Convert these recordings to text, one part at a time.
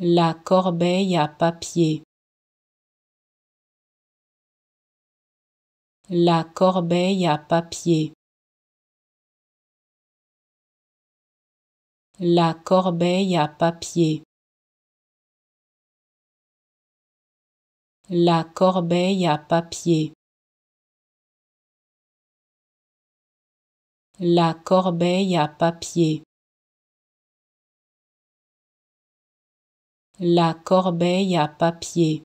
La corbeille à papier. La corbeille à papier. La corbeille à papier. La corbeille à papier. La corbeille à papier. La corbeille à papier.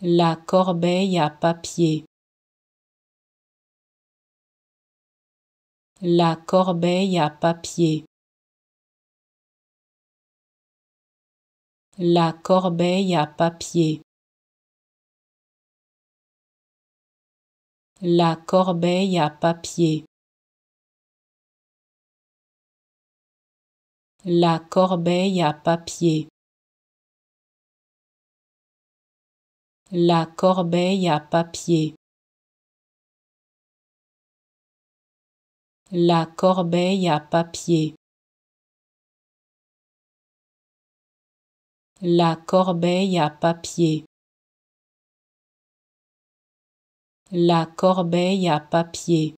La corbeille à papier. La corbeille à papier. La corbeille à papier. La corbeille à papier. La corbeille à papier. La corbeille à papier. La corbeille à papier. La corbeille à papier. La corbeille à papier.